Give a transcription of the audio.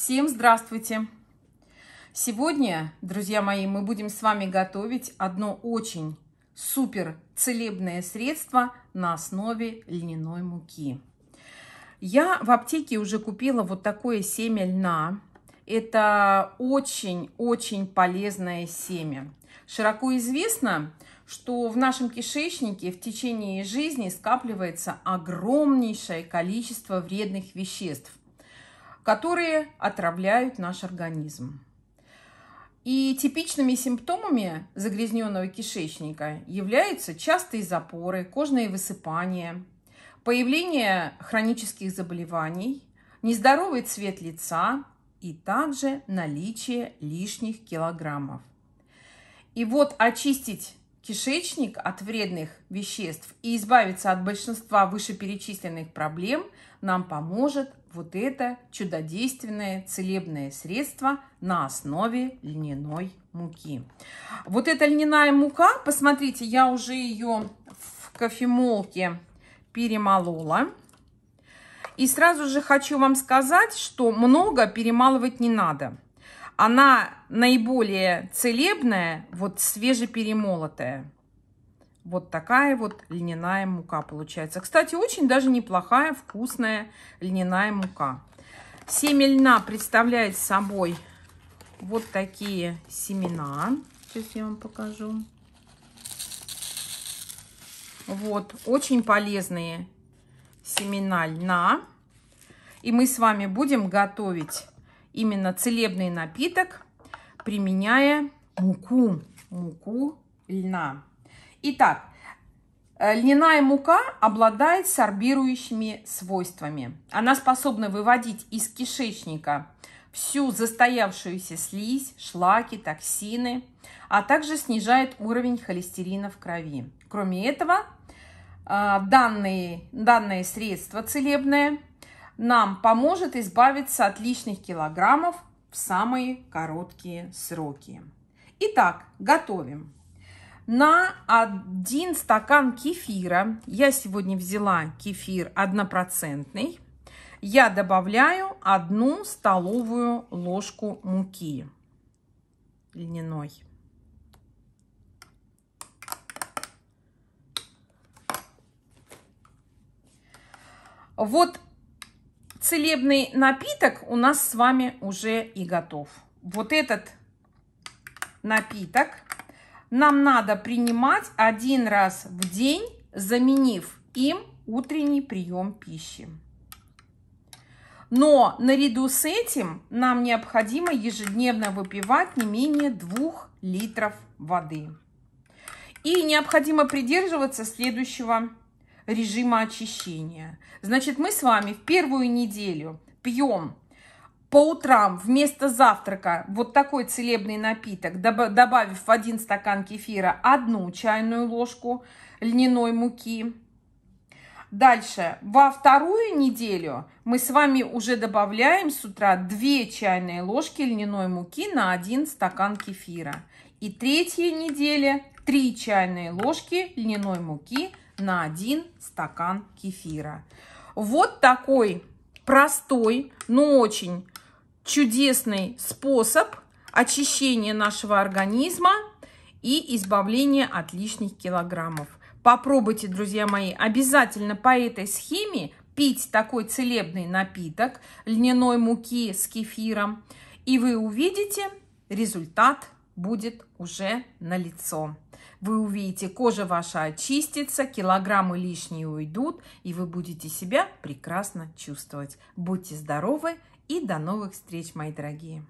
Всем здравствуйте! Сегодня, друзья мои, мы будем с вами готовить одно очень супер целебное средство на основе льняной муки. Я в аптеке уже купила вот такое семя льна. Это очень-очень полезное семя. Широко известно, что в нашем кишечнике в течение жизни скапливается огромнейшее количество вредных веществ которые отравляют наш организм. И типичными симптомами загрязненного кишечника являются частые запоры, кожные высыпания, появление хронических заболеваний, нездоровый цвет лица и также наличие лишних килограммов. И вот очистить кишечник от вредных веществ и избавиться от большинства вышеперечисленных проблем нам поможет вот это чудодейственное целебное средство на основе льняной муки. Вот эта льняная мука, посмотрите, я уже ее в кофемолке перемолола. И сразу же хочу вам сказать, что много перемалывать не надо – она наиболее целебная, вот свежеперемолотая. Вот такая вот льняная мука получается. Кстати, очень даже неплохая, вкусная льняная мука. Семя льна представляет собой вот такие семена. Сейчас я вам покажу. Вот, очень полезные семена льна. И мы с вами будем готовить именно целебный напиток, применяя муку, муку льна. Итак, э, льняная мука обладает сорбирующими свойствами. Она способна выводить из кишечника всю застоявшуюся слизь, шлаки, токсины, а также снижает уровень холестерина в крови. Кроме этого, э, данные, данное средство целебное нам поможет избавиться от лишних килограммов в самые короткие сроки. Итак, готовим. На один стакан кефира, я сегодня взяла кефир однопроцентный, я добавляю одну столовую ложку муки льняной. Вот целебный напиток у нас с вами уже и готов. Вот этот напиток нам надо принимать один раз в день, заменив им утренний прием пищи. Но наряду с этим нам необходимо ежедневно выпивать не менее 2 литров воды. И необходимо придерживаться следующего режима очищения. Значит, мы с вами в первую неделю пьем по утрам вместо завтрака вот такой целебный напиток, добавив в один стакан кефира одну чайную ложку льняной муки. Дальше, во вторую неделю мы с вами уже добавляем с утра 2 чайные ложки льняной муки на один стакан кефира. И третья неделя 3 чайные ложки льняной муки на 1 стакан кефира. Вот такой простой, но очень чудесный способ очищения нашего организма и избавления от лишних килограммов. Попробуйте, друзья мои, обязательно по этой схеме пить такой целебный напиток льняной муки с кефиром, и вы увидите результат будет уже на лицо. Вы увидите, кожа ваша очистится, килограммы лишние уйдут, и вы будете себя прекрасно чувствовать. Будьте здоровы и до новых встреч, мои дорогие!